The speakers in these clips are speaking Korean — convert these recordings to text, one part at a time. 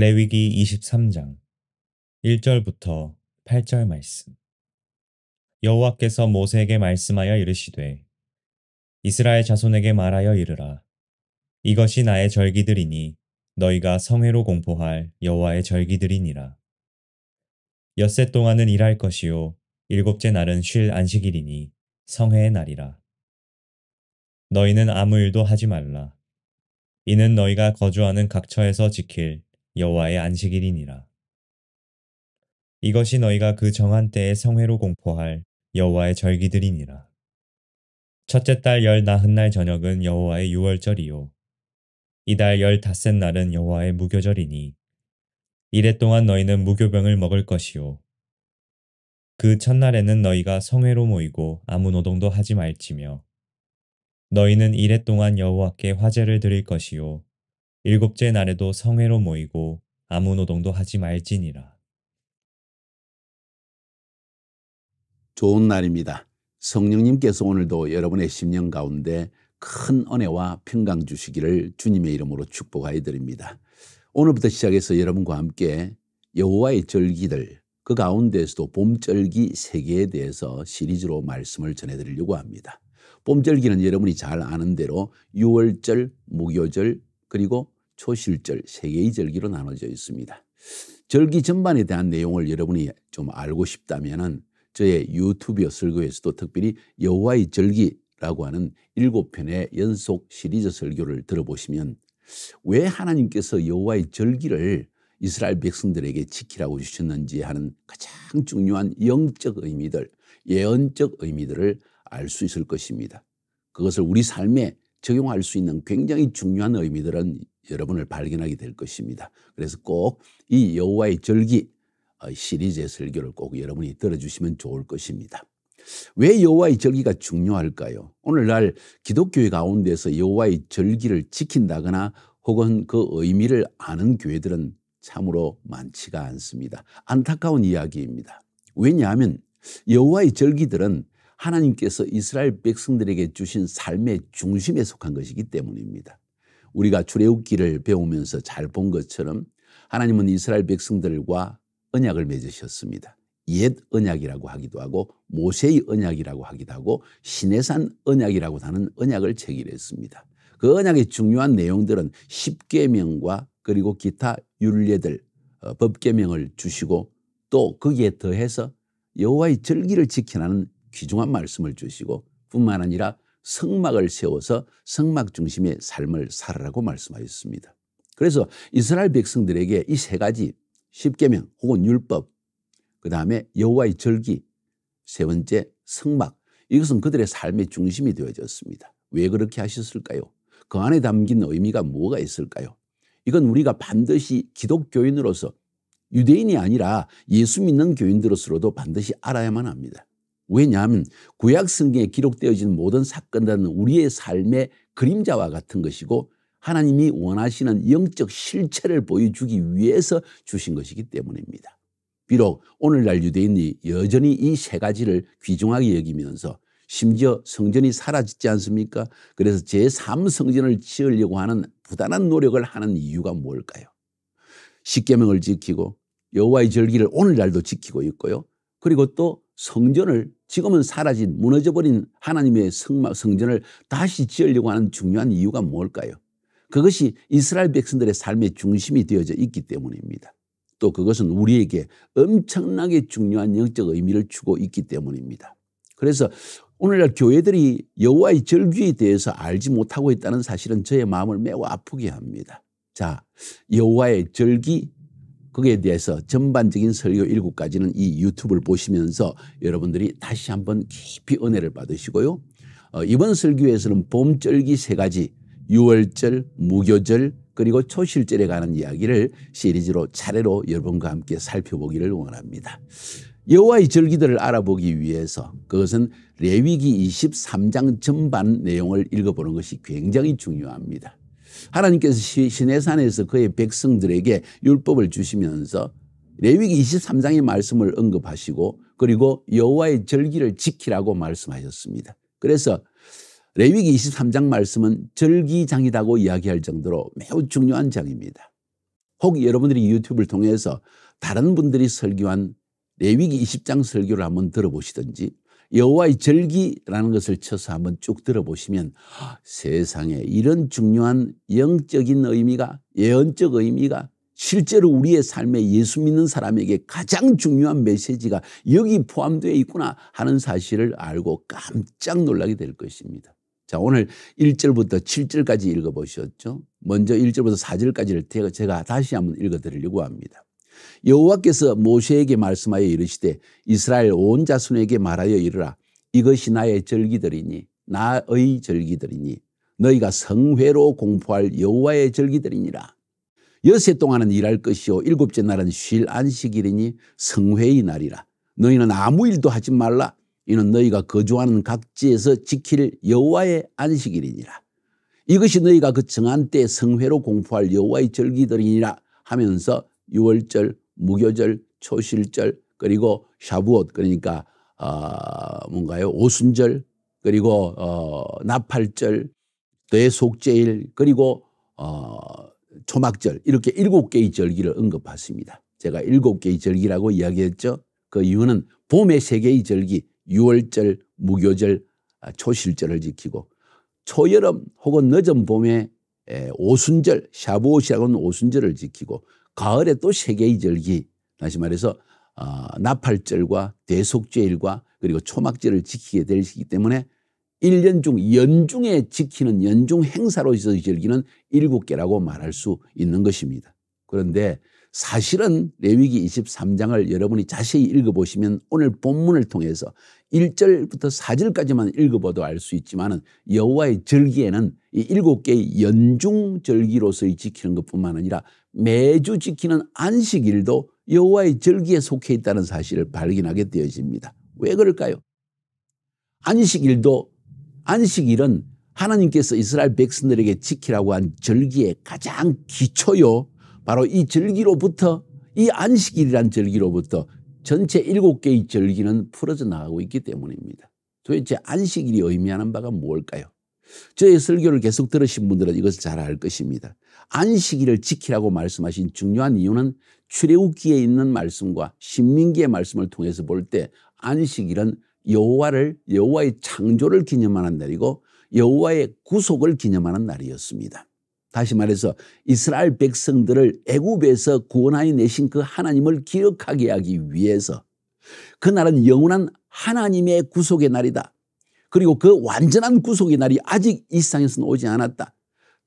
레위기 23장 1절부터 8절 말씀 여호와께서 모세에게 말씀하여 이르시되 이스라엘 자손에게 말하여 이르라 이것이 나의 절기들이니 너희가 성회로 공포할 여호와의 절기들이니라 엿새 동안은 일할 것이요 일곱째 날은 쉴 안식일이니 성회의 날이라 너희는 아무 일도 하지 말라 이는 너희가 거주하는 각처에서 지킬 여호와의 안식일이니라. 이것이 너희가 그 정한 때에 성회로 공포할 여호와의 절기들이니라. 첫째 달 열 나흔 날 저녁은 여호와의 유월절이요. 이달 열 다섯 날은 여호와의 무교절이니 이래 동안 너희는 무교병을 먹을 것이요. 그 첫날에는 너희가 성회로 모이고 아무 노동도 하지 말지며 너희는 이래 동안 여호와께 화제를 드릴 것이요. 일곱째 날에도 성회로 모이고 아무 노동도 하지 말지니라. 좋은 날입니다. 성령님께서 오늘도 여러분의 심령 가운데 큰 은혜와 평강 주시기를 주님의 이름으로 축복하여 드립니다. 오늘부터 시작해서 여러분과 함께 여호와의 절기들 그가운데서도 봄절기 세계에 대해서 시리즈로 말씀을 전해드리려고 합니다. 봄절기는 여러분이 잘 아는 대로 6월절, 무교절 그리고 초실절 세 개의 절기로 나눠져 있습니다. 절기 전반에 대한 내용을 여러분이 좀 알고 싶다면은 저의 유튜브 설교에서도 특별히 여호와의 절기라고 하는 일곱 편의 연속 시리즈 설교를 들어보시면 왜 하나님께서 여호와의 절기를 이스라엘 백성들에게 지키라고 주셨는지 하는 가장 중요한 영적 의미들, 예언적 의미들을 알 수 있을 것입니다. 그것을 우리 삶에 적용할 수 있는 굉장히 중요한 의미들은 여러분을 발견하게 될 것입니다. 그래서 꼭 이 여호와의 절기 어, 시리즈의 설교를 꼭 여러분이 들어주시면 좋을 것입니다. 왜 여호와의 절기가 중요할까요? 오늘날 기독교 가운데서 여호와의 절기를 지킨다거나 혹은 그 의미를 아는 교회들은 참으로 많지가 않습니다. 안타까운 이야기입니다. 왜냐하면 여호와의 절기들은 하나님께서 이스라엘 백성들에게 주신 삶의 중심에 속한 것이기 때문입니다. 우리가 출애굽기를 배우면서 잘 본 것처럼 하나님은 이스라엘 백성들과 언약을 맺으셨습니다. 옛 언약이라고 하기도 하고 모세의 언약이라고 하기도 하고 시내산 언약이라고 하는 언약을 체결했습니다. 그 언약의 중요한 내용들은 십계명과 그리고 기타 율례들 어, 법계명을 주시고 또 거기에 더해서 여호와의 절기를 지키라는 귀중한 말씀을 주시고 뿐만 아니라 성막을 세워서 성막 중심의 삶을 살아라고 말씀하셨습니다. 그래서 이스라엘 백성들에게 이 세 가지 십계명 혹은 율법 그 다음에 여호와의 절기 세 번째 성막 이것은 그들의 삶의 중심이 되어졌습니다. 왜 그렇게 하셨을까요? 그 안에 담긴 의미가 뭐가 있을까요? 이건 우리가 반드시 기독교인으로서 유대인이 아니라 예수 믿는 교인들로서도 반드시 알아야만 합니다. 왜냐하면 구약 성경에 기록되어진 모든 사건들은 우리의 삶의 그림자와 같은 것이고 하나님이 원하시는 영적 실체를 보여주기 위해서 주신 것이기 때문입니다. 비록 오늘날 유대인이 여전히 이 세 가지를 귀중하게 여기면서 심지어 성전이 사라지지 않습니까? 그래서 제3성전을 지으려고 하는 부단한 노력을 하는 이유가 뭘까요? 십계명을 지키고 여호와의 절기를 오늘날도 지키고 있고요. 그리고 또 성전을 지금은 사라진 무너져버린 하나님의 성전을 다시 지으려고 하는 중요한 이유가 뭘까요? 그것이 이스라엘 백성들의 삶의 중심이 되어져 있기 때문입니다. 또 그것은 우리에게 엄청나게 중요한 영적 의미를 주고 있기 때문입니다. 그래서 오늘날 교회들이 여호와의 절규에 대해서 알지 못하고 있다는 사실은 저의 마음을 매우 아프게 합니다. 자, 여호와의 절기 거기에 대해서 전반적인 설교 일곱 가지는이 유튜브를 보시면서 여러분들이 다시 한번 깊이 은혜를 받으시고요. 어, 이번 설교에서는 봄절기 세 가지, 유월절, 무교절, 그리고 초실절에 관한 이야기를 시리즈로 차례로 여러분과 함께 살펴보기를 원합니다. 여호와의 절기들을 알아보기 위해서 그것은 레위기 23장 전반 내용을 읽어보는 것이 굉장히 중요합니다. 하나님께서 시내산에서 그의 백성들에게 율법을 주시면서 레위기 23장의 말씀을 언급하시고 그리고 여호와의 절기를 지키라고 말씀하셨습니다. 그래서 레위기 23장 말씀은 절기장이라고 이야기할 정도로 매우 중요한 장입니다. 혹 여러분들이 유튜브를 통해서 다른 분들이 설교한 레위기 20장 설교를 한번 들어보시든지 여호와의 절기라는 것을 쳐서 한번 쭉 들어보시면 아, 세상에 이런 중요한 영적인 의미가 예언적 의미가 실제로 우리의 삶에 예수 믿는 사람에게 가장 중요한 메시지가 여기 포함되어 있구나 하는 사실을 알고 깜짝 놀라게 될 것입니다. 자, 오늘 1절부터 7절까지 읽어보셨죠? 먼저 1절부터 4절까지를 제가 다시 한번 읽어드리려고 합니다. 여호와께서 모세에게 말씀하여 이르시되 이스라엘 온 자손에게 말하여 이르라 이것이 나의 절기들이니 나의 절기들이니 너희가 성회로 공포할 여호와의 절기들이니라 여세 동안은 일할 것이요 일곱째 날은 쉴 안식일이니 성회의 날이라 너희는 아무 일도 하지 말라 이는 너희가 거주하는 각지에서 지킬 여호와의 안식일이니라 이것이 너희가 그 정한 때 성회로 공포할 여호와의 절기들이니라 하면서 유월절, 무교절, 초실절 그리고 샤부옷 그러니까 어, 뭔가요 오순절 그리고 어, 나팔절, 대속제일 그리고 어, 초막절 이렇게 일곱 개의 절기를 언급했습니다. 제가 일곱 개의 절기라고 이야기했죠. 그 이유는 봄의 세 개의 절기 유월절, 무교절, 아, 초실절을 지키고 초여름 혹은 늦은 봄에 오순절, 샤브옷이라고는 오순절을 지키고 가을에 또세계의 절기 다시 말해서 어, 나팔절과 대속제일과 그리고 초막절을 지키게 되기 때문에 1년 중 연중에 지키는 연중 행사로 있어서 이 절기는 7개라고 말할 수 있는 것입니다. 그런데 사실은 레위기 23장을 여러분이 자세히 읽어보시면 오늘 본문을 통해서 1절부터 4절까지만 읽어봐도 알 수 있지만 여호와의 절기에는 이 일곱 개의 연중 절기로서의 지키는 것뿐만 아니라 매주 지키는 안식일도 여호와의 절기에 속해 있다는 사실을 발견하게 되어집니다. 왜 그럴까요? 안식일도 안식일은 하나님께서 이스라엘 백성들에게 지키라고 한 절기의 가장 기초요 바로 이 절기로부터 이 안식일이란 절기로부터 전체 일곱 개의 절기는 풀어져 나가고 있기 때문입니다. 도대체 안식일이 의미하는 바가 뭘까요? 저의 설교를 계속 들으신 분들은 이것을 잘 알 것입니다. 안식일을 지키라고 말씀하신 중요한 이유는 출애굽기에 있는 말씀과 신민기의 말씀을 통해서 볼 때 안식일은 여호와를 여호와의 창조를 기념하는 날이고 여호와의 구속을 기념하는 날이었습니다. 다시 말해서 이스라엘 백성들을 애굽에서 구원하여 내신 그 하나님을 기억하게 하기 위해서 그 날은 영원한 하나님의 구속의 날이다. 그리고 그 완전한 구속의 날이 아직 이 세상에서는 오지 않았다.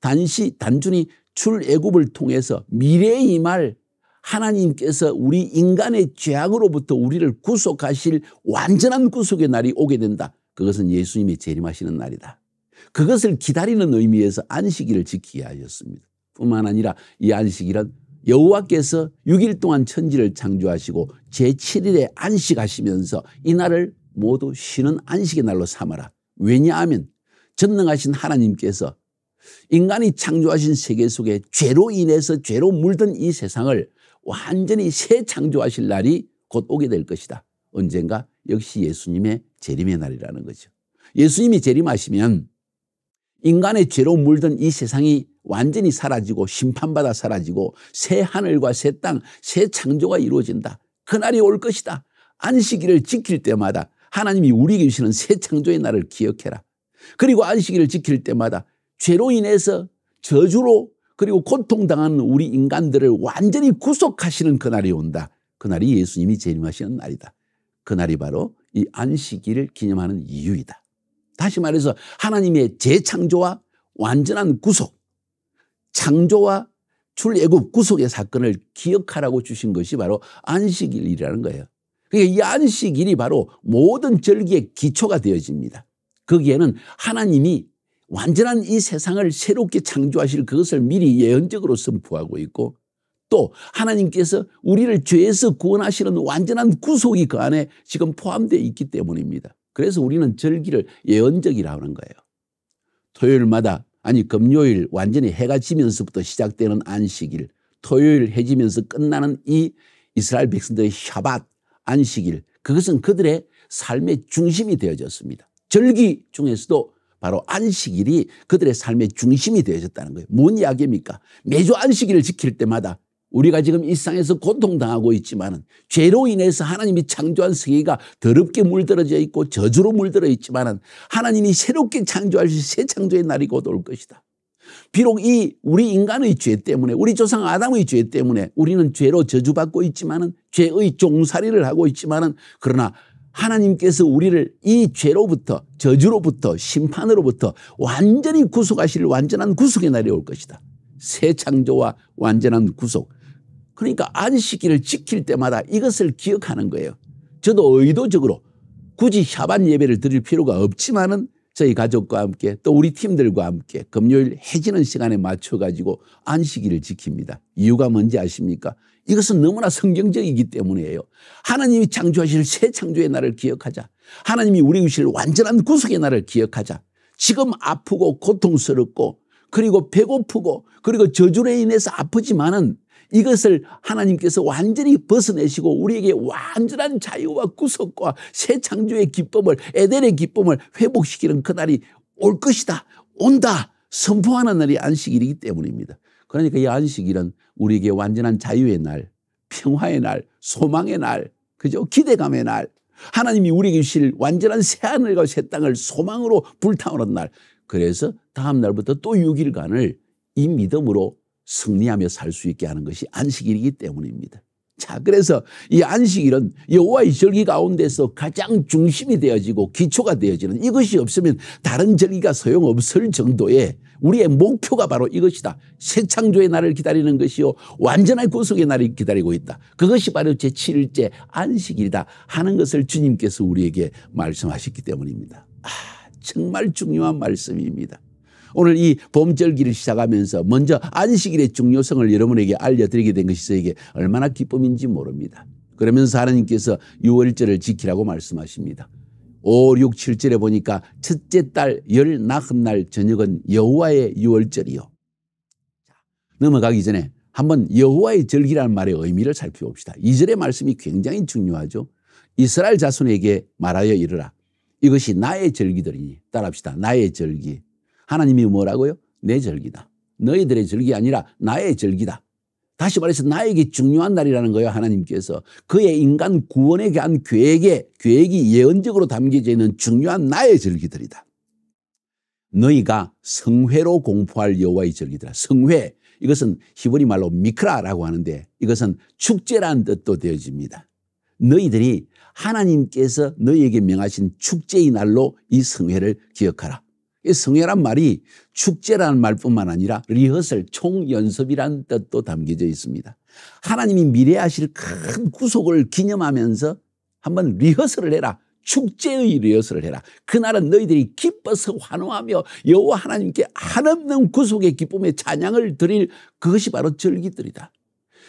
단시 단순히 출애굽을 통해서 미래에 임할 하나님께서 우리 인간의 죄악으로부터 우리를 구속하실 완전한 구속의 날이 오게 된다. 그것은 예수님이 재림하시는 날이다. 그것을 기다리는 의미에서 안식일을 지키게 하였습니다. 뿐만 아니라 이 안식일은 여호와께서 6일 동안 천지를 창조하시고 제7일에 안식하시면서 이날을 모두 쉬는 안식의 날로 삼아라. 왜냐하면 전능하신 하나님께서 인간이 창조하신 세계 속에 죄로 인해서 죄로 물든 이 세상을 완전히 새 창조하실 날이 곧 오게 될 것이다. 언젠가 역시 예수님의 재림의 날이라는 거죠. 예수님이 재림하시면 인간의 죄로 물든 이 세상이 완전히 사라지고 심판받아 사라지고 새 하늘과 새 땅, 새 창조가 이루어진다. 그날이 올 것이다. 안식일을 지킬 때마다 하나님이 우리에게 주시는 새 창조의 날을 기억해라. 그리고 안식일을 지킬 때마다 죄로 인해서 저주로 그리고 고통당하는 우리 인간들을 완전히 구속하시는 그날이 온다. 그날이 예수님이 재림하시는 날이다. 그날이 바로 이 안식일을 기념하는 이유이다. 다시 말해서 하나님의 재창조와 완전한 구속, 창조와 출애굽 구속의 사건을 기억하라고 주신 것이 바로 안식일이라는 거예요. 그러니까 이 안식일이 바로 모든 절기의 기초가 되어집니다. 거기에는 하나님이 완전한 이 세상을 새롭게 창조하실 그것을 미리 예언적으로 선포하고 있고 또 하나님께서 우리를 죄에서 구원하시는 완전한 구속이 그 안에 지금 포함되어 있기 때문입니다. 그래서 우리는 절기를 예언적이라 하는 거예요. 토요일마다 아니 금요일 완전히 해가 지면서부터 시작되는 안식일 토요일 해 지면서 끝나는 이 이스라엘 백성들의 샤밧 안식일 그것은 그들의 삶의 중심이 되어졌습니다. 절기 중에서도 바로 안식일이 그들의 삶의 중심이 되어졌다는 거예요. 뭔 이야기입니까? 매주 안식일을 지킬 때마다 우리가 지금 일상에서 고통당하고 있지만은 죄로 인해서 하나님이 창조한 세계가 더럽게 물들어져 있고 저주로 물들어 있지만은 하나님이 새롭게 창조하실 새 창조의 날이 곧 올 것이다. 비록 이 우리 인간의 죄 때문에 우리 조상 아담의 죄 때문에 우리는 죄로 저주받고 있지만은 죄의 종살이를 하고 있지만은 그러나 하나님께서 우리를 이 죄로부터 저주로부터 심판으로부터 완전히 구속하실 완전한 구속의 날이 올 것이다. 새 창조와 완전한 구속, 그러니까 안식일을 지킬 때마다 이것을 기억하는 거예요. 저도 의도적으로 굳이 샤반 예배를 드릴 필요가 없지만은 저희 가족과 함께 또 우리 팀들과 함께 금요일 해지는 시간에 맞춰가지고 안식일을 지킵니다. 이유가 뭔지 아십니까? 이것은 너무나 성경적이기 때문이에요. 하나님이 창조하실 새 창조의 날을 기억하자. 하나님이 우리 의실 완전한 구속의 날을 기억하자. 지금 아프고 고통스럽고 그리고 배고프고 그리고 저주로 인해서 아프지만은 이것을 하나님께서 완전히 벗어내시고 우리에게 완전한 자유와 구속과 새 창조의 기쁨을 에덴의 기쁨을 회복시키는 그날이 올 것이다. 온다. 선포하는 날이 안식일이기 때문입니다. 그러니까 이 안식일은 우리에게 완전한 자유의 날, 평화의 날, 소망의 날, 그죠? 기대감의 날, 하나님이 우리에게 주실 완전한 새하늘과 새 땅을 소망으로 불타오른 날. 그래서 다음 날부터 또 6일간을 이 믿음으로 승리하며 살 수 있게 하는 것이 안식일이기 때문입니다. 자, 그래서 이 안식일은 여호와의 절기 가운데서 가장 중심이 되어지고 기초가 되어지는 이것이 없으면 다른 절기가 소용없을 정도의 우리의 목표가 바로 이것이다. 새 창조의 날을 기다리는 것이요 완전한 구속의 날이 기다리고 있다. 그것이 바로 제7일째 안식일이다 하는 것을 주님께서 우리에게 말씀하셨기 때문입니다. 아, 정말 중요한 말씀입니다. 오늘 이 봄절기를 시작하면서 먼저 안식일의 중요성을 여러분에게 알려드리게 된 것이 저에게 얼마나 기쁨인지 모릅니다. 그러면서 하나님께서 6월절을 지키라고 말씀하십니다. 5, 6, 7절에 보니까 첫째 달 열나흔 날 저녁은 여호와의 6월절이요. 넘어가기 전에 한번 여호와의 절기라는 말의 의미를 살펴봅시다. 2절의 말씀이 굉장히 중요하죠. 이스라엘 자손에게 말하여 이르라. 이것이 나의 절기들이니 따라합시다. 나의 절기. 하나님이 뭐라고요? 내 절기다. 너희들의 절기 아니라 나의 절기다. 다시 말해서 나에게 중요한 날이라는 거예요. 하나님께서 그의 인간 구원에 대한 계획에 계획이 예언적으로 담겨져 있는 중요한 나의 절기들이다. 너희가 성회로 공포할 여호와의 절기들아. 성회 이것은 히브리 말로 미크라라고 하는데 이것은 축제란 뜻도 되어집니다. 너희들이 하나님께서 너희에게 명하신 축제의 날로 이 성회를 기억하라. 성회란 말이 축제라는 말뿐만 아니라 리허설, 총연습이라는 뜻도 담겨져 있습니다. 하나님이 미래 하실 큰 구속을 기념하면서 한번 리허설을 해라. 축제의 리허설을 해라. 그날은 너희들이 기뻐서 환호하며 여호와 하나님께 한없는 구속의 기쁨의 찬양을 드릴 그것이 바로 절기들이다.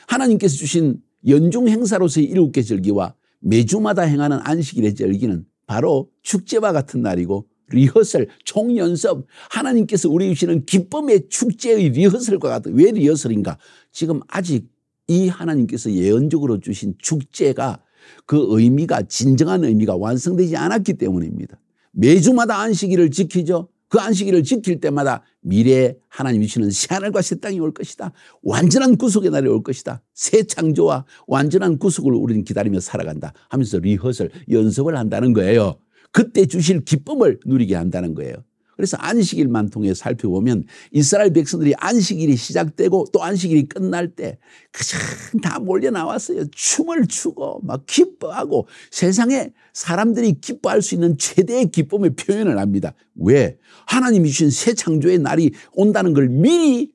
하나님께서 주신 연중 행사로서의 일곱 개 절기와 매주마다 행하는 안식일의 절기는 바로 축제와 같은 날이고 리허설, 총연습. 하나님께서 우리 주시는 기쁨의 축제의 리허설과 같은. 왜 리허설인가? 지금 아직 이 하나님께서 예언적으로 주신 축제가 그 의미가 진정한 의미가 완성되지 않았기 때문입니다. 매주마다 안식일을 지키죠. 그 안식일을 지킬 때마다 미래에 하나님 주시는 새하늘과 새 땅이 올 것이다. 완전한 구속의 날이 올 것이다. 새 창조와 완전한 구속을 우리는 기다리며 살아간다 하면서 리허설, 연습을 한다는 거예요. 그때 주실 기쁨을 누리게 한다는 거예요. 그래서 안식일만 통해 살펴보면 이스라엘 백성들이 안식일이 시작되고 또 안식일이 끝날 때 그냥 다 몰려 나왔어요. 춤을 추고 막 기뻐하고 세상에 사람들이 기뻐할 수 있는 최대의 기쁨의 표현을 합니다. 왜? 하나님이 주신 새 창조의 날이 온다는 걸 미리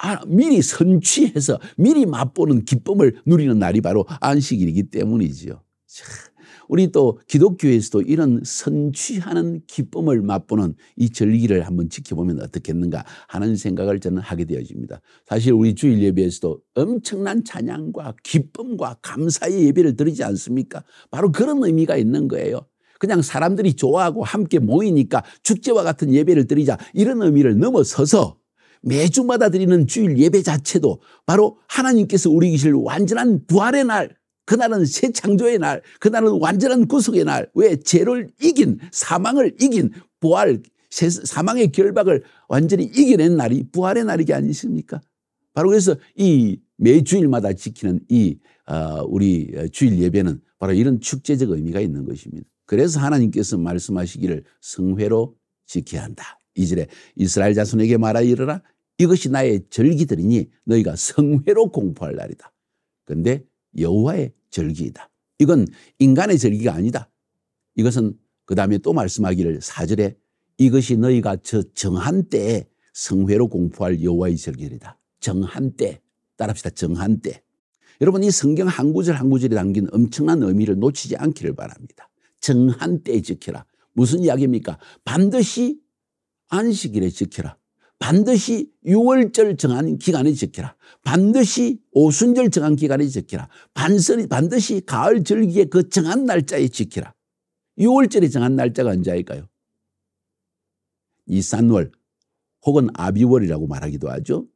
아, 미리 선취해서 미리 맛보는 기쁨을 누리는 날이 바로 안식일이기 때문이지요. 참. 우리 또 기독교에서도 이런 선취하는 기쁨을 맛보는 이 절기를 한번 지켜보면 어떻겠는가 하는 생각을 저는 하게 되어집니다. 사실 우리 주일 예배에서도 엄청난 찬양과 기쁨과 감사의 예배를 드리지 않습니까? 바로 그런 의미가 있는 거예요. 그냥 사람들이 좋아하고 함께 모이니까 축제와 같은 예배를 드리자 이런 의미를 넘어서서 매주마다 드리는 주일 예배 자체도 바로 하나님께서 우리 계실 완전한 부활의 날 그날은 새 창조의 날, 그날은 완전한 구속의 날. 왜 죄를 이긴 사망을 이긴 부활 사망의 결박을 완전히 이겨낸 날이 부활의 날이지 아니십니까? 바로 그래서 이 매주일마다 지키는 이 어, 우리 주일 예배는 바로 이런 축제적 의미가 있는 것입니다. 그래서 하나님께서 말씀하시기를 성회로 지켜야 한다. 이절에 이스라엘 자손에게 말하 이르라 이것이 나의 절기들이니 너희가 성회로 공포할 날이다. 그런데 여호와의 절기이다. 이건 인간의 절기가 아니다. 이것은 그 다음에 또 말씀하기를 사절에 이것이 너희가 저 정한 때에 성회로 공포할 여호와의 절기이다. 정한 때. 따라합시다. 정한 때. 여러분 이 성경 한 구절 한 구절이 담긴 엄청난 의미를 놓치지 않기를 바랍니다. 정한 때에 지켜라. 무슨 이야기입니까? 반드시 안식일에 지켜라. 반드시 6월절 정한 기간에 지키라. 반드시 오순절 정한 기간에 지키라. 반선이 반드시 가을 절기에 그 정한 날짜에 지키라. 6월절에 정한 날짜가 언제일까요? 이산월 혹은 아비월이라고 말하기도 하죠.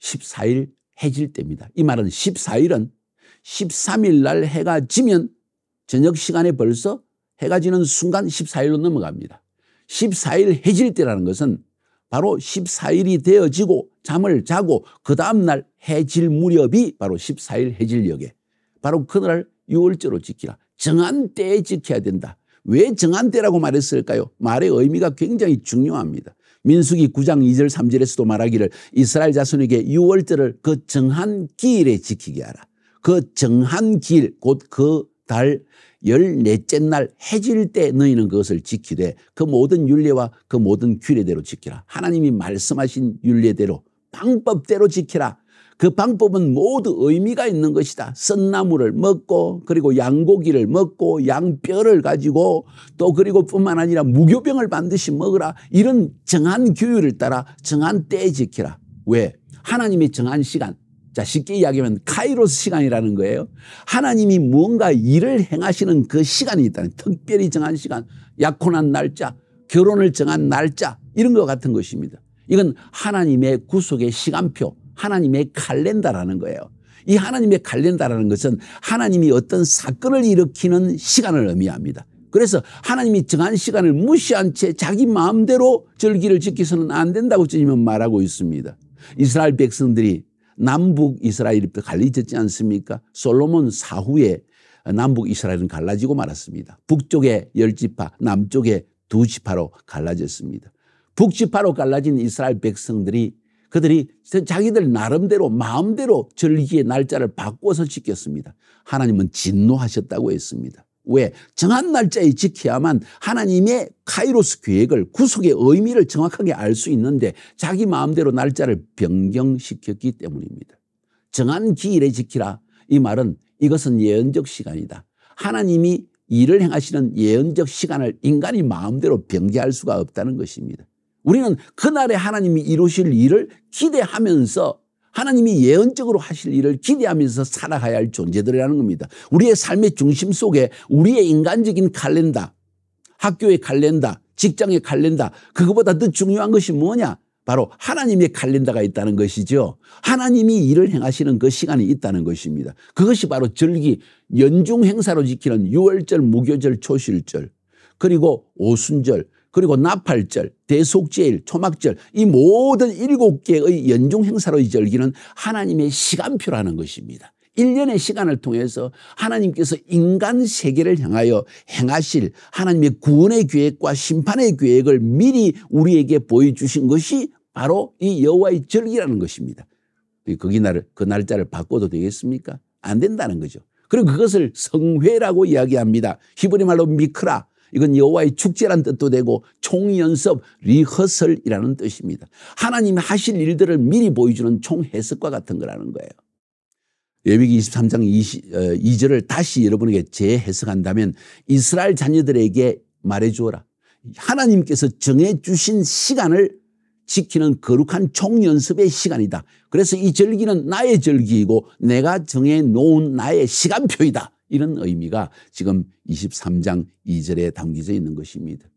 14일 해질 때입니다. 이 말은 14일은 13일 날 해가 지면 저녁 시간에 벌써 해가 지는 순간 14일로 넘어갑니다. 14일 해질 때라는 것은 바로 14일이 되어지고 잠을 자고 그 다음날 해질 무렵이 바로 14일 해질녘에 바로 그날 6월절로 지키라. 정한 때에 지켜야 된다. 왜 정한 때라고 말했을까요? 말의 의미가 굉장히 중요합니다. 민숙이 9장 2절 3절에서도 말하기를 이스라엘 자손에게 6월절을그 정한 길에 지키게 하라. 그 정한 길곧그달 열넷째 날 해질 때 너희는 그것을 지키되 그 모든 윤례와 그 모든 규례대로 지키라. 하나님이 말씀하신 윤례대로 방법대로 지키라. 그 방법은 모두 의미가 있는 것이다. 쓴나물을 먹고 그리고 양고기를 먹고 양뼈를 가지고 또 그리고 뿐만 아니라 무교병을 반드시 먹으라. 이런 정한 규율을 따라 정한 때 지키라. 왜? 하나님의 정한 시간 자, 쉽게 이야기하면 카이로스 시간이라는 거예요. 하나님이 무언가 일을 행하시는 그 시간이 있다는 특별히 정한 시간, 약혼한 날짜, 결혼을 정한 날짜 이런 것 같은 것입니다. 이건 하나님의 구속의 시간표, 하나님의 칼렌다라는 거예요. 이 하나님의 칼렌다라는 것은 하나님이 어떤 사건을 일으키는 시간을 의미합니다. 그래서 하나님이 정한 시간을 무시한 채 자기 마음대로 절기를 지키서는 안 된다고 주님은 말하고 있습니다. 이스라엘 백성들이 남북 이스라엘이 갈리지 않습니까? 솔로몬 사후에 남북 이스라엘은 갈라지고 말았습니다. 북쪽에 열 지파, 남쪽에 두 지파로 갈라졌습니다. 북지파로 갈라진 이스라엘 백성들이 그들이 자기들 나름대로 마음대로 절기의 날짜를 바꿔서 지켰습니다. 하나님은 진노하셨다고 했습니다. 왜? 정한 날짜에 지켜야만 하나님의 카이로스 계획을 구속의 의미를 정확하게 알 수 있는데 자기 마음대로 날짜를 변경시켰기 때문입니다. 정한 기일에 지키라. 이 말은 이것은 예언적 시간이다. 하나님이 일을 행하시는 예언적 시간을 인간이 마음대로 변개할 수가 없다는 것입니다. 우리는 그날에 하나님이 이루실 일을 기대하면서 하나님이 예언적으로 하실 일을 기대하면서 살아가야 할 존재들이라는 겁니다. 우리의 삶의 중심 속에 우리의 인간적인 칼렌다, 학교의 칼렌다, 직장의 칼렌다, 그것보다더 중요한 것이 뭐냐? 바로 하나님의 칼렌다가 있다는 것이죠. 하나님이 일을 행하시는 그 시간이 있다는 것입니다. 그것이 바로 절기, 연중 행사로 지키는 6월절, 무교절, 초실절, 그리고 오순절, 그리고 나팔절, 대속제일, 초막절 이 모든 일곱 개의 연중 행사로이 절기는 하나님의 시간표라는 것입니다. 1년의 시간을 통해서 하나님께서 인간 세계를 향하여 행하실 하나님의 구원의 계획과 심판의 계획을 미리 우리에게 보여주신 것이 바로 이 여호와의 절기라는 것입니다. 거기 날을 그 날짜를 바꿔도 되겠습니까? 안 된다는 거죠. 그리고 그것을 성회라고 이야기합니다. 히브리 말로 미크라 이건 여호와의 축제란 뜻도 되고 총연습 리허설이라는 뜻입니다. 하나님이 하실 일들을 미리 보여주는 총해석과 같은 거라는 거예요. 예비기 23장 20, 2절을 다시 여러분에게 재해석한다면 이스라엘 자녀들에게 말해주어라. 하나님께서 정해주신 시간을 지키는 거룩한 총연습의 시간이다. 그래서 이 절기는 나의 절기이고 내가 정해놓은 나의 시간표이다. 이런 의미가 지금 23장 2절에 담겨져 있는 것입니다.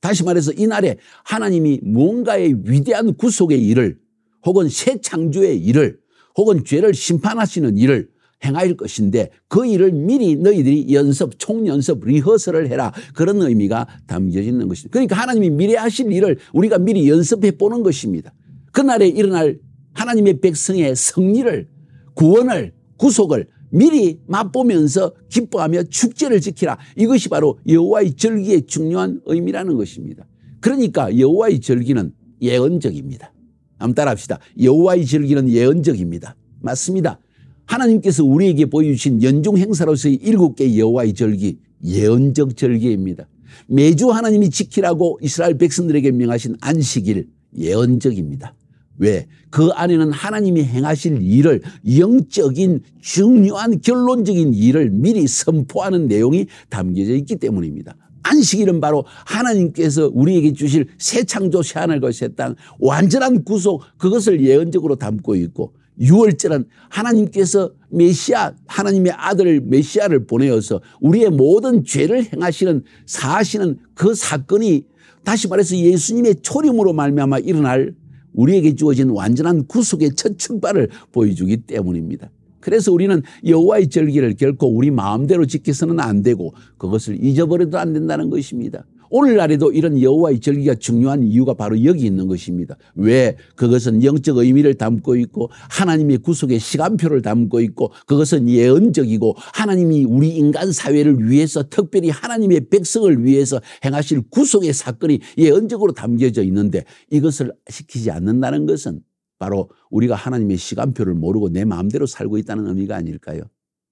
다시 말해서 이날에 하나님이 뭔가의 위대한 구속의 일을 혹은 새 창조의 일을 혹은 죄를 심판하시는 일을 행할 것인데 그 일을 미리 너희들이 연습, 총연습, 리허설을 해라. 그런 의미가 담겨 있는 것입니다. 그러니까 하나님이 미래 하실 일을 우리가 미리 연습해 보는 것입니다. 그날에 일어날 하나님의 백성의 승리를, 구원을, 구속을 미리 맛보면서 기뻐하며 축제를 지키라. 이것이 바로 여호와의 절기의 중요한 의미라는 것입니다. 그러니까 여호와의 절기는 예언적입니다. 한번 따라합시다. 여호와의 절기는 예언적입니다. 맞습니다. 하나님께서 우리에게 보여주신 연중 행사로서의 일곱 개의 여호와의 절기 예언적 절기입니다. 매주 하나님이 지키라고 이스라엘 백성들에게 명하신 안식일 예언적입니다. 왜? 그 안에는 하나님이 행하실 일을 영적인 중요한 결론적인 일을 미리 선포하는 내용이 담겨져 있기 때문입니다. 안식일은 바로 하나님께서 우리에게 주실 새 창조 새 하늘과 새땅 완전한 구속 그것을 예언적으로 담고 있고 6월절은 하나님께서 메시아 하나님의 아들 메시아를 보내어서 우리의 모든 죄를 행하시는 사하시는 그 사건이 다시 말해서 예수님의 초림으로 말미암아 일어날 우리에게 주어진 완전한 구속의 첫 출발을 보여주기 때문입니다. 그래서 우리는 여호와의 절기를 결코 우리 마음대로 지켜서는 안 되고 그것을 잊어버려도 안 된다는 것입니다. 오늘날에도 이런 여호와의 절기가 중요한 이유가 바로 여기 있는 것입니다. 왜? 그것은 영적 의미를 담고 있고 하나님의 구속의 시간표를 담고 있고 그것은 예언적이고 하나님이 우리 인간 사회를 위해서 특별히 하나님의 백성을 위해서 행하실 구속의 사건이 예언적으로 담겨져 있는데 이것을 시키지 않는다는 것은 바로 우리가 하나님의 시간표를 모르고 내 마음대로 살고 있다는 의미가 아닐까요?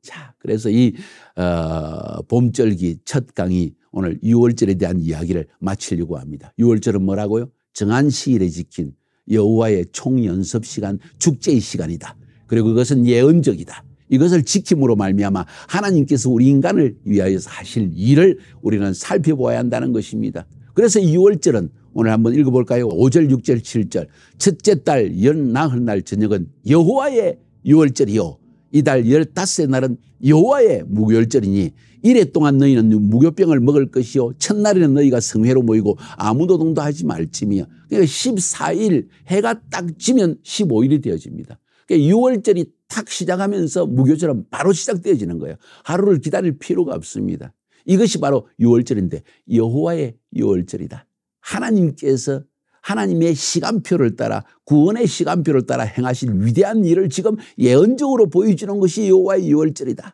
자, 그래서 이 어, 봄절기 첫 강의 오늘 6월절에 대한 이야기를 마치려고 합니다. 6월절은 뭐라고요? 정한 시일에 지킨 여호와의 총연습 시간, 축제의 시간이다. 그리고 그것은 예언적이다. 이것을 지킴으로 말미암아 하나님께서 우리 인간을 위하여서 하실 일을 우리는 살펴보아야 한다는 것입니다. 그래서 6월절은 오늘 한번 읽어볼까요? 5절, 6절, 7절. 첫째 달 열나흘 날 저녁은 여호와의 6월절이요. 이달 열다섯의 날은 여호와의 무교절이니 이래 동안 너희는 무교병을 먹을 것이요 첫날에는 너희가 성회로 모이고 아무 노동도 하지 말지며 그러니까 14일 해가 딱 지면 15일이 되어집니다. 그러니까 6월절이 탁 시작하면서 무교절은 바로 시작되어지는 거예요. 하루를 기다릴 필요가 없습니다. 이것이 바로 6월절인데 여호와의 6월절이다. 하나님께서 하나님의 시간표를 따라 구원의 시간표를 따라 행하신 위대한 일을 지금 예언적으로 보여주는 것이 여호와의 6월절이다.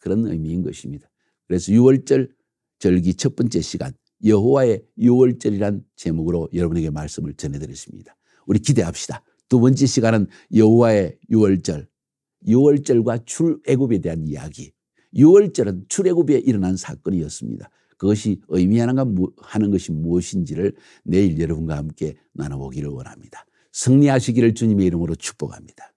그런 의미인 것입니다. 그래서 6월절 절기 첫 번째 시간 여호와의 6월절이란 제목으로 여러분에게 말씀을 전해드렸습니다. 우리 기대합시다. 두 번째 시간은 여호와의 6월절 6월절과 출애굽에 대한 이야기 6월절은 출애굽에 일어난 사건이었습니다. 그것이 의미하는가 하는 것이 무엇인지를 내일 여러분과 함께 나눠보기를 원합니다. 승리하시기를 주님의 이름으로 축복합니다.